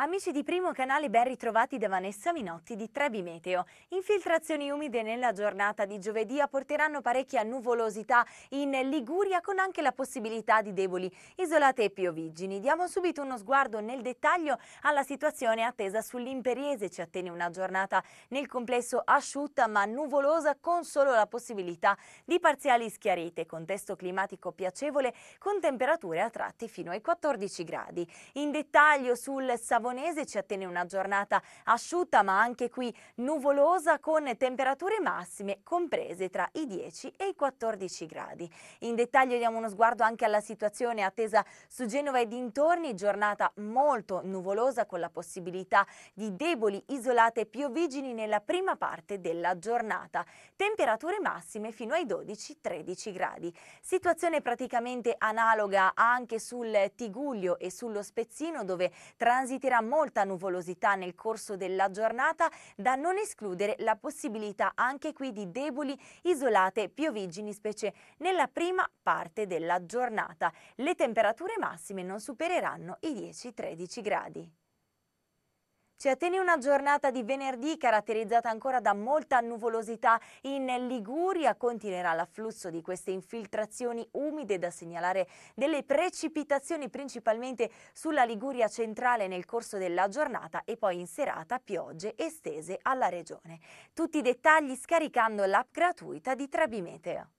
Amici di Primo Canale, ben ritrovati da Vanessa Minotti di Trebi Meteo. Infiltrazioni umide nella giornata di giovedì porteranno parecchia nuvolosità in Liguria con anche la possibilità di deboli isolate e piovigini. Diamo subito uno sguardo nel dettaglio alla situazione attesa sull'imperiese. Ci attende una giornata nel complesso asciutta ma nuvolosa con solo la possibilità di parziali schiarite. Contesto climatico piacevole con temperature a tratti fino ai 14 gradi. In dettaglio sul Savone Savonese ci attende una giornata asciutta ma anche qui nuvolosa con temperature massime comprese tra i 10 e i 14 gradi. In dettaglio diamo uno sguardo anche alla situazione attesa su Genova e dintorni, giornata molto nuvolosa con la possibilità di deboli isolate piovigini nella prima parte della giornata. Temperature massime fino ai 12-13 gradi. Situazione praticamente analoga anche sul Tiguglio e sullo Spezzino dove transiterà sarà molta nuvolosità nel corso della giornata, da non escludere la possibilità anche qui di deboli isolate piovigini, specie nella prima parte della giornata. Le temperature massime non supereranno i 10-13 gradi. Ci attende una giornata di venerdì caratterizzata ancora da molta nuvolosità in Liguria. Continuerà l'afflusso di queste infiltrazioni umide da segnalare delle precipitazioni principalmente sulla Liguria centrale nel corso della giornata e poi in serata piogge estese alla regione. Tutti i dettagli scaricando l'app gratuita di Trabimeteo.